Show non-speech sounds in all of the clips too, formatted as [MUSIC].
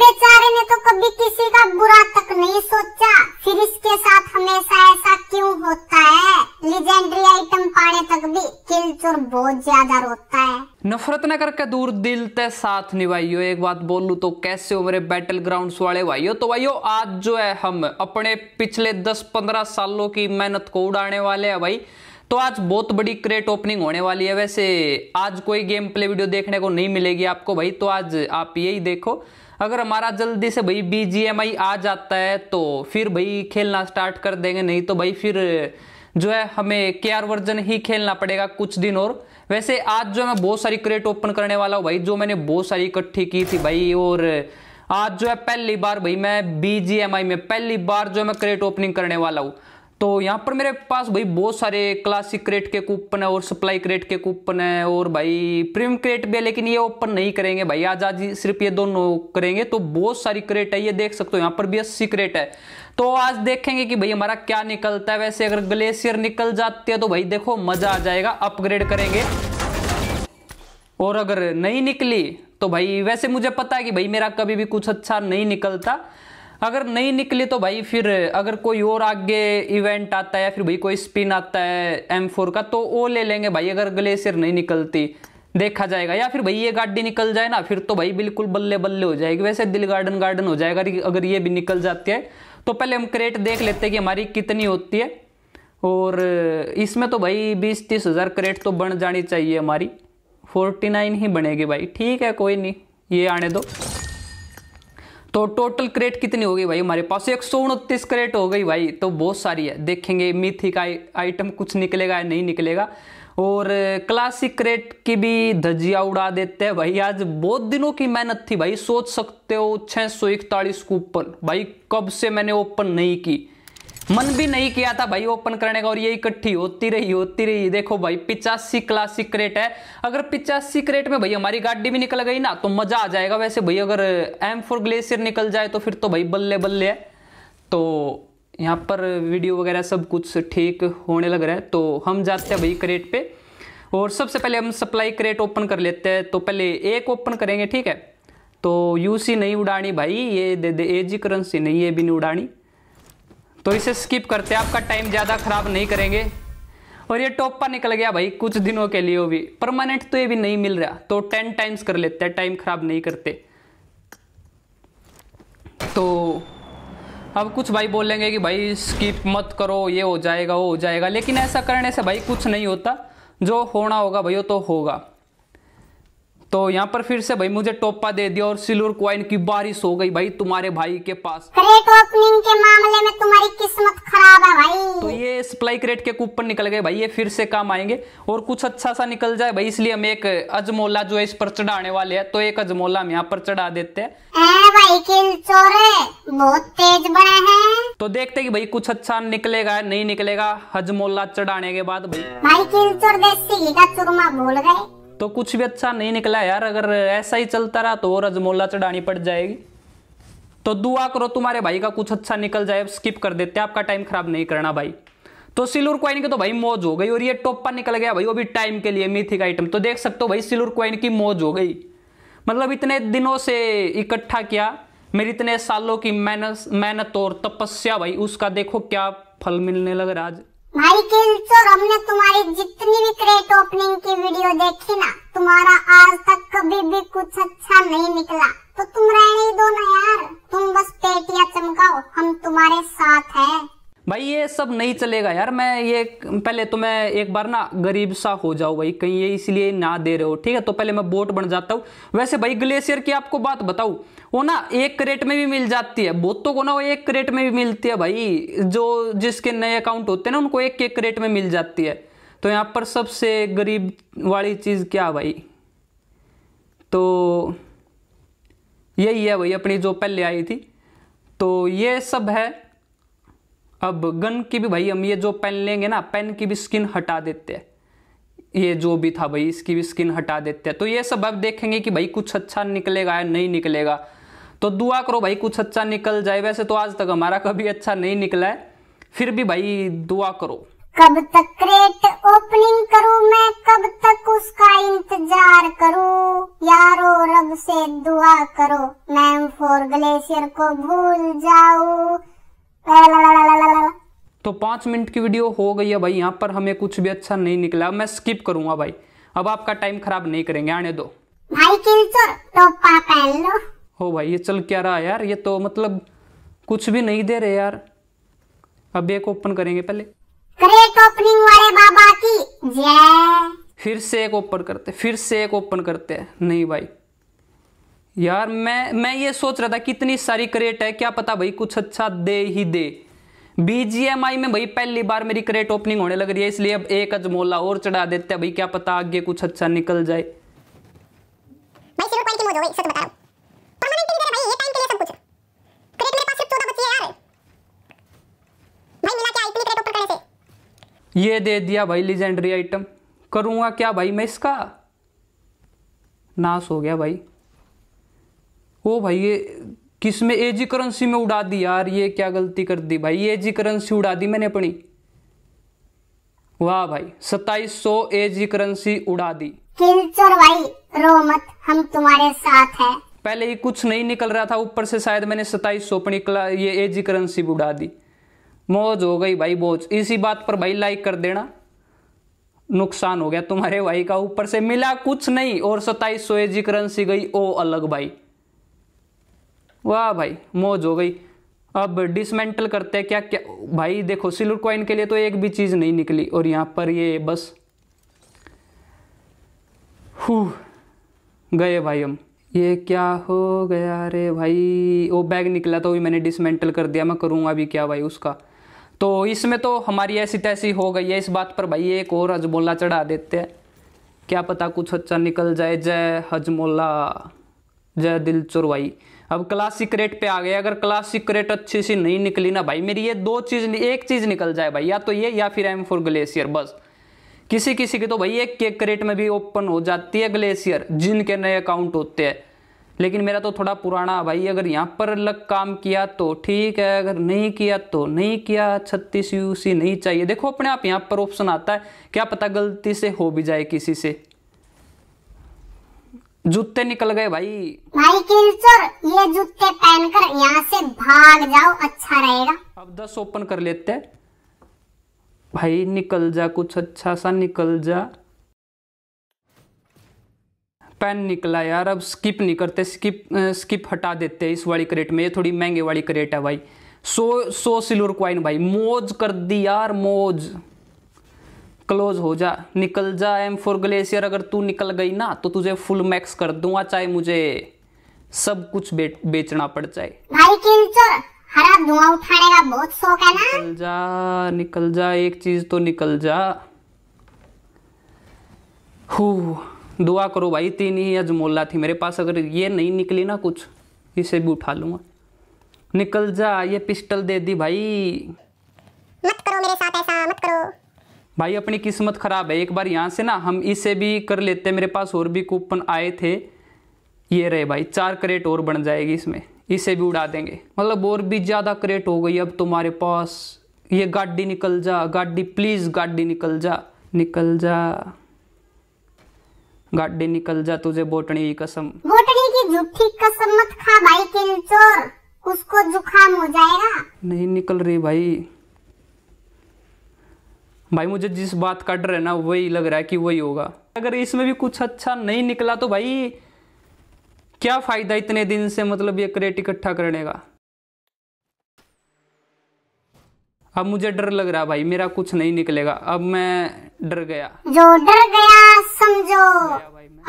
बेचारे ने तो कभी किसी का बुरा तक नहीं सोचा फिर इसके साथ हमेशा ऐसा क्यों होता है लेजेंडरी आइटम पाने तक भी किल चोर बहुत ज्यादा रोता है नफरत न करके दूर दिल ते साथ निभाइयो एक बात बोलू तो कैसे हो मेरे बैटल ग्राउंड वाले भाइयों तो भाइयों आज जो है हम अपने पिछले 10-15 सालों की मेहनत को उड़ाने वाले हैं भाई तो आज बहुत बड़ी क्रेट ओपनिंग होने वाली है वैसे आज कोई गेम प्ले वीडियो देखने को नहीं मिलेगी आपको भाई तो आज आप यही देखो अगर हमारा जल्दी से भाई बी आ जाता है तो फिर भाई खेलना स्टार्ट कर देंगे नहीं तो भाई फिर जो है हमें के आर वर्जन ही खेलना पड़ेगा कुछ दिन और वैसे आज जो मैं बहुत सारी क्रेट ओपन करने वाला हूँ भाई जो मैंने बहुत सारी इकट्ठी की थी भाई और आज जो है पहली बार भाई मैं बी में पहली बार जो मैं क्रेट ओपनिंग करने वाला हूँ तो यहाँ पर मेरे पास भाई बहुत सारे क्लासिक क्रेट के कूपन है और सप्लाई क्रेट के कूपन है और भाई प्रीमियम क्रेट भी है लेकिन ये ओपन नहीं करेंगे भाई आज आज सिर्फ ये दोनों करेंगे तो बहुत सारी क्रेट है ये देख सकते हो यहाँ पर भी अस्सी क्रेट है तो आज देखेंगे कि भाई हमारा क्या निकलता है वैसे अगर ग्लेशियर निकल जाती है तो भाई देखो मजा आ जाएगा अपग्रेड करेंगे और अगर नहीं निकली तो भाई वैसे मुझे पता है कि भाई मेरा कभी भी कुछ अच्छा नहीं निकलता अगर नहीं निकली तो भाई फिर अगर कोई और आगे इवेंट आता है या फिर भाई कोई स्पिन आता है एम फोर का तो वो ले लेंगे भाई अगर ग्लेशियर नहीं निकलती देखा जाएगा या फिर भाई ये गाड़ी निकल जाए ना फिर तो भाई बिल्कुल बल्ले बल्ले हो जाएगी वैसे दिल गार्डन गार्डन हो जाएगा अगर ये भी निकल जाती है तो पहले हम क्रेट देख लेते हैं कि हमारी कितनी होती है और इसमें तो भाई बीस तीस हज़ार क्रेट तो बन जानी चाहिए हमारी फोर्टी नाइन ही बनेगी भाई ठीक है कोई नहीं ये आने दो तो टोटल क्रेट कितनी हो गई भाई हमारे पास एक सौ उनतीस क्रेट हो गई भाई तो बहुत सारी है देखेंगे मिथिक आइटम कुछ निकलेगा या नहीं निकलेगा और क्लासिक क्रेट की भी धजिया उड़ा देते हैं भाई आज बहुत दिनों की मेहनत थी भाई सोच सकते हो छः सौ इकतालीस कूपन भाई कब से मैंने ओपन नहीं की मन भी नहीं किया था भाई ओपन करने का और ये इकट्ठी होती रही होती रही देखो भाई पिचासी क्लासिक क्रेट है अगर पिचासी क्रेट में भाई हमारी गाड़ी भी निकल गई ना तो मजा आ जाएगा वैसे भाई अगर एम फोर ग्लेशियर निकल जाए तो फिर तो भाई बल्ले बल्ले है तो यहाँ पर वीडियो वगैरह सब कुछ ठीक होने लग रहा है तो हम जाते हैं भाई क्रेट पे और सबसे पहले हम सप्लाई क्रेट ओपन कर लेते हैं तो पहले एक ओपन करेंगे ठीक है तो यूसी नहीं उड़ानी भाई ये दे दे एजी करेंसी नहीं ये भी नहीं उड़ानी तो इसे स्किप करते हैं आपका टाइम ज़्यादा ख़राब नहीं करेंगे और ये टॉप पर निकल गया भाई कुछ दिनों के लिए भी परमानेंट तो ये भी नहीं मिल रहा तो टेन टाइम्स कर लेते हैं टाइम ख़राब नहीं करते तो अब कुछ भाई बोलेंगे कि भाई स्किप मत करो ये हो जाएगा वो हो जाएगा लेकिन ऐसा करने से भाई कुछ नहीं होता जो होना होगा भाई वो तो होगा तो यहाँ पर फिर से भाई मुझे टोपा दे दिया और सिल्वर क्वाइन की बारिश हो गई भाई तुम्हारे भाई के पास ओपनिंग तो के मामले में तुम्हारी किस्मत खराब है भाई तो ये सप्लाई क्रेट के कूपन निकल गए भाई ये फिर से काम आएंगे और कुछ अच्छा सा निकल जाए भाई इसलिए हम एक अजमोला जो है इस पर चढ़ाने वाले है तो एक अजमोला हम यहाँ पर चढ़ा देते है तो देखते कि भाई कुछ अच्छा निकलेगा नहीं निकलेगा हजमोला चढ़ाने के बाद भाई भाई किल चोर देसी का भूल गए तो कुछ भी अच्छा नहीं निकला यार अगर ऐसा ही चलता रहा तो और अजमोला चढ़ानी पड़ जाएगी तो दुआ करो तुम्हारे भाई का कुछ अच्छा निकल जाए स्किप कर देते आपका टाइम खराब नहीं करना भाई तो सिल्वर क्वाइन की तो भाई मौज हो गई और ये टोप्पा निकल गया भाई वो भी टाइम के लिए मिथिक आइटम तो देख सकते हो भाई सिल्वर क्वाइन की मौज हो गई मतलब इतने दिनों से इकट्ठा किया मेरी इतने सालों की मेहनत मेहनत और तपस्या भाई उसका देखो क्या फल मिलने लग रहा आज भाई किल्चर हमने तुम्हारी जितनी भी क्रेट ओपनिंग की वीडियो देखी ना तुम्हारा आज तक कभी भी कुछ अच्छा नहीं निकला तो तुम रहने ही दो ना यार तुम बस पेटिया चमकाओ हम तुम्हारे साथ हैं भाई ये सब नहीं चलेगा यार मैं ये पहले तो मैं एक बार ना गरीब सा हो जाऊँ भाई कहीं ये इसलिए ना दे रहे हो ठीक है तो पहले मैं बोट बन जाता हूँ वैसे भाई ग्लेशियर की आपको बात बताऊँ वो ना एक करेट में भी मिल जाती है बहुतों को तो ना वो एक करेट में भी मिलती है भाई जो जिसके नए अकाउंट होते हैं ना उनको एक एक करेट में मिल जाती है तो यहाँ पर सबसे गरीब वाली चीज़ क्या भाई तो यही है भाई अपनी जो पहले आई थी तो ये सब है अब गन की भी भाई हम ये जो पेन लेंगे ना पेन की भी स्किन हटा देते हैं ये जो भी था भाई इसकी भी स्किन हटा देते हैं तो ये सब अब देखेंगे कि भाई कुछ अच्छा निकलेगा या नहीं निकलेगा तो दुआ करो भाई कुछ अच्छा निकल जाए वैसे तो आज तक हमारा कभी अच्छा नहीं निकला है फिर भी भाई दुआ करो कब तक क्रेट ओपनिंग करूं मैं कब तक उसका इंतजार करूं यारो रब से दुआ करो मैं फोर ग्लेशियर को भूल जाऊं तो पांच मिनट की वीडियो हो गई है भाई यहाँ पर हमें कुछ भी अच्छा नहीं निकला मैं स्किप करूंगा भाई अब आपका टाइम खराब नहीं करेंगे आने दो भाई किल्चर टोपा तो पहन लो हो भाई ये चल क्या रहा यार ये तो मतलब कुछ भी नहीं दे रहे यार अब एक ओपन करेंगे पहले ग्रेट ओपनिंग वाले बाबा की जय फिर से एक ओपन करते फिर से एक ओपन करते हैं नहीं भाई यार मैं मैं ये सोच रहा था कितनी सारी क्रेट है क्या पता भाई कुछ अच्छा दे ही दे बीजीएमआई में भाई पहली बार मेरी क्रेट ओपनिंग होने लग रही है इसलिए अब एक अजमोला और चढ़ा देते हैं भाई क्या पता आगे कुछ अच्छा निकल जाए भाई ये दे दिया भाई लीजेंडरी आइटम करूंगा क्या भाई मैं इसका नाश हो गया भाई ओ भाई ये किस में एजी करेंसी में उड़ा दी यार ये क्या गलती कर दी भाई एजी करेंसी उड़ा दी मैंने अपनी वाह भाई सत्ताईस सौ एजी करेंसी उड़ा दी किंचर भाई रो मत हम तुम्हारे साथ हैं पहले ही कुछ नहीं निकल रहा था ऊपर से शायद मैंने सताइस सौ अपनी ये एजी करेंसी भी उड़ा दी मौज हो गई भाई बोझ इसी बात पर भाई लाइक कर देना नुकसान हो गया तुम्हारे भाई का ऊपर से मिला कुछ नहीं और सताइस सौ एजी करेंसी गई ओ अलग भाई वाह भाई मौज हो गई अब डिसमेंटल करते हैं क्या क्या भाई देखो सिल्वर कॉइन के लिए तो एक भी चीज़ नहीं निकली और यहाँ पर ये बस हु गए भाई हम ये क्या हो गया रे भाई वो बैग निकला तो भी मैंने डिसमेंटल कर दिया मैं करूँगा अभी क्या भाई उसका तो इसमें तो हमारी ऐसी तैसी हो गई है इस बात पर भाई एक और हजमोला चढ़ा देते हैं क्या पता कुछ अच्छा निकल जाए जय हजमोला जय दिल चुरवाई भाई अब क्लासिक रेट पे आ गए अगर क्लासिक रेट अच्छी सी नहीं निकली ना भाई मेरी ये दो चीज एक चीज निकल जाए भाई या तो ये या फिर एम फोर ग्लेशियर बस किसी किसी की तो भाई एक केक करेट में भी ओपन हो जाती है ग्लेशियर जिनके नए अकाउंट होते हैं लेकिन मेरा तो थोड़ा पुराना भाई अगर यहाँ पर लग काम किया तो ठीक है अगर नहीं किया तो नहीं किया छत्तीस यू सी नहीं चाहिए देखो अपने आप यहाँ पर ऑप्शन आता है क्या पता गलती से हो भी जाए किसी से जूते निकल गए भाई भाई किंचर ये जूते पहनकर यहाँ से भाग जाओ अच्छा रहेगा अब दस ओपन कर लेते हैं भाई निकल जा कुछ अच्छा सा निकल जा पेन निकला यार अब स्किप नहीं करते स्किप स्किप हटा देते इस वाली क्रेट में ये थोड़ी महंगे वाली क्रेट है भाई सो सो सिल्वर क्वाइन भाई मोज कर दी यार मोज क्लोज हो जा निकल जा एम फोर ग्लेशियर अगर तू निकल गई ना तो तुझे फुल मैक्स कर दूंगा चाहे मुझे सब कुछ बे, बेचना पड़ जाए भाई हरा धुआं उठाने का बहुत शौक है ना निकल जा निकल जा एक चीज तो निकल जा हु दुआ करो भाई तीन ही अजमोला थी मेरे पास अगर ये नहीं निकली ना कुछ इसे भी उठा लूँगा निकल जा ये पिस्टल दे दी भाई मत करो मेरे साथ ऐसा मत करो भाई अपनी किस्मत ख़राब है एक बार यहाँ से ना हम इसे भी कर लेते मेरे पास और भी कूपन आए थे ये रहे भाई चार करेट और बन जाएगी इसमें इसे भी उड़ा देंगे मतलब और भी ज़्यादा करेट हो गई अब तुम्हारे पास ये गाड़ी निकल जा गाड़ी प्लीज़ गाड़ी निकल जा निकल जा गाडी निकल जा तुझे बोटनी की कसम बोटनी की झूठी कसम मत खा भाई तेल चोर उसको जुखाम हो जाएगा नहीं निकल रही भाई भाई मुझे जिस बात का डर है ना वही लग रहा है कि वही होगा अगर इसमें भी कुछ अच्छा नहीं निकला तो भाई क्या फायदा इतने दिन से मतलब ये क्रेट इकट्ठा करने का अब मुझे डर लग रहा भाई मेरा कुछ नहीं निकलेगा अब मैं डर गया जो डर गया समझो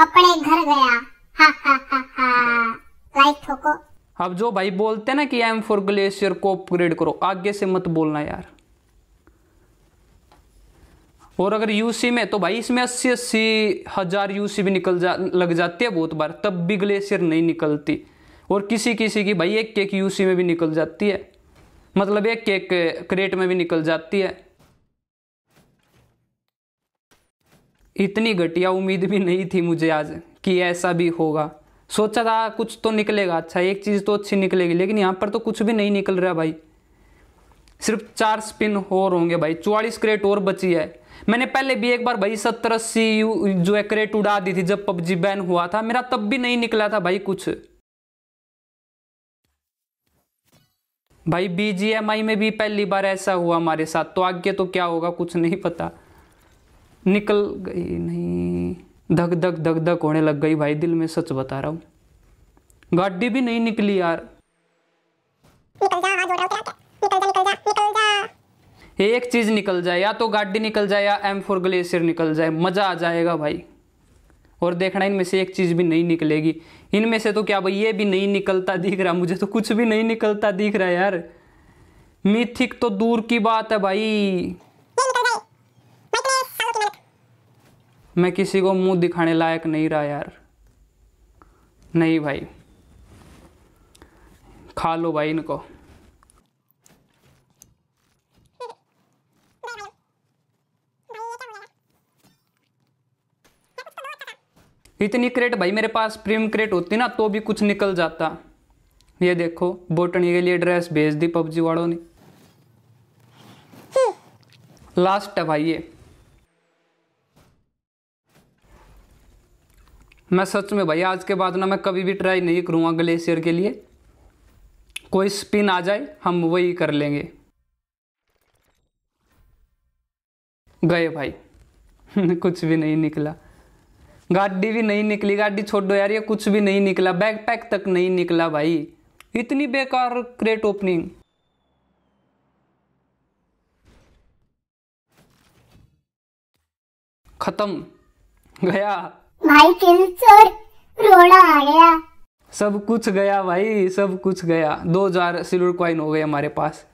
अपने घर गया हा, हा, हा, अब जो भाई बोलते ना कि एम फोर ग्लेशियर को अपग्रेड करो आगे से मत बोलना यार और अगर यूसी में तो भाई इसमें अस्सी अस्सी हजार यूसी भी निकल जा लग जाती है बहुत बार तब भी ग्लेशियर नहीं निकलती और किसी किसी की भाई एक एक यूसी में भी निकल जाती है मतलब एक एक क्रेट में भी निकल जाती है इतनी घटिया उम्मीद भी नहीं थी मुझे आज कि ऐसा भी होगा सोचा था कुछ तो निकलेगा अच्छा एक चीज़ तो अच्छी निकलेगी लेकिन यहाँ पर तो कुछ भी नहीं निकल रहा भाई सिर्फ चार स्पिन और होंगे भाई चौवालीस क्रेट और बची है मैंने पहले भी एक बार भाई सत्तर अस्सी जो है क्रेट उड़ा दी थी जब पबजी बैन हुआ था मेरा तब भी नहीं निकला था भाई कुछ भाई बीजीएमआई में भी पहली बार ऐसा हुआ हमारे साथ तो आगे तो क्या होगा कुछ नहीं पता निकल गई नहीं धक धक धक धक होने लग गई भाई दिल में सच बता रहा हूँ गाड़ी भी नहीं निकली यार एक चीज निकल जाए या तो गाड़ी निकल जाए या एम फोर ग्लेशियर निकल जाए मजा आ जाएगा भाई और देखना इनमें से एक चीज भी नहीं निकलेगी इनमें से तो क्या भाई ये भी नहीं निकलता दिख रहा मुझे तो कुछ भी नहीं निकलता दिख रहा यार मिथिक तो दूर की बात है भाई मैं किसी को मुंह दिखाने लायक नहीं रहा यार नहीं भाई खा लो भाई इनको इतनी क्रेट भाई मेरे पास प्रीम क्रेट होती ना तो भी कुछ निकल जाता ये देखो बोटनी के लिए ड्रेस भेज दी पबजी वालों ने लास्ट है भाई ये मैं सच में भाई आज के बाद ना मैं कभी भी ट्राई नहीं करूंगा ग्लेशियर के लिए कोई स्पिन आ जाए हम वही कर लेंगे गए भाई [LAUGHS] कुछ भी नहीं निकला गाड़ी भी नहीं निकली गाड़ी छोड़ दो यार ये कुछ भी नहीं निकला बैकपैक तक नहीं निकला भाई इतनी बेकार क्रेट ओपनिंग खत्म गया भाई चोर रोड़ा आ गया सब कुछ गया भाई सब कुछ गया दो हजार सिल्वर क्वाइन हो गए हमारे पास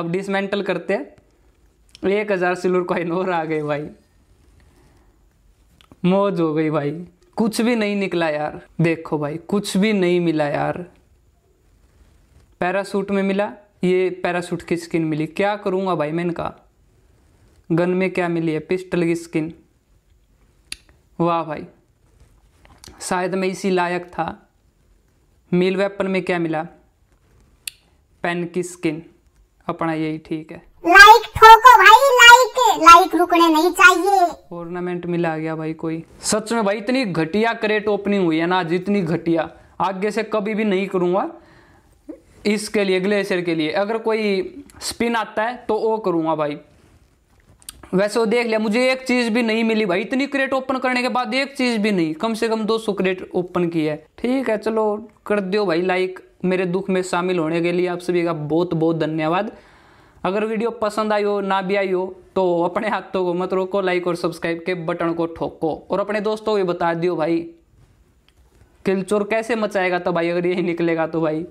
अब डिसमेंटल करते हैं एक हजार सिल्वर क्वाइन और आ गए भाई मौज हो गई भाई कुछ भी नहीं निकला यार देखो भाई कुछ भी नहीं मिला यार पैरासूट में मिला ये पैरासूट की स्किन मिली क्या करूँगा भाई मैंने कहा गन में क्या मिली है पिस्टल की स्किन वाह भाई शायद मैं इसी लायक था मील वेपन में क्या मिला पेन की स्किन अपना यही ठीक है लाइक ठोको भाई लाइक लाइक रुकने नहीं चाहिए टूर्नामेंट मिला गया भाई कोई सच में भाई इतनी घटिया क्रेट ओपनिंग हुई है ना जितनी घटिया आगे से कभी भी नहीं करूंगा इसके लिए ग्लेशियर के लिए अगर कोई स्पिन आता है तो वो करूंगा भाई वैसे वो देख लिया मुझे एक चीज़ भी नहीं मिली भाई इतनी क्रेट ओपन करने के बाद एक चीज़ भी नहीं कम से कम दो सौ क्रेट ओपन की है ठीक है चलो कर दियो भाई लाइक मेरे दुख में शामिल होने के लिए आप सभी का बहुत बहुत धन्यवाद अगर वीडियो पसंद आई हो ना भी आई हो तो अपने हाथों को मत रोको लाइक और सब्सक्राइब के बटन को ठोको और अपने दोस्तों को भी बता दियो भाई किलचोर कैसे मचाएगा तो भाई अगर यही निकलेगा तो भाई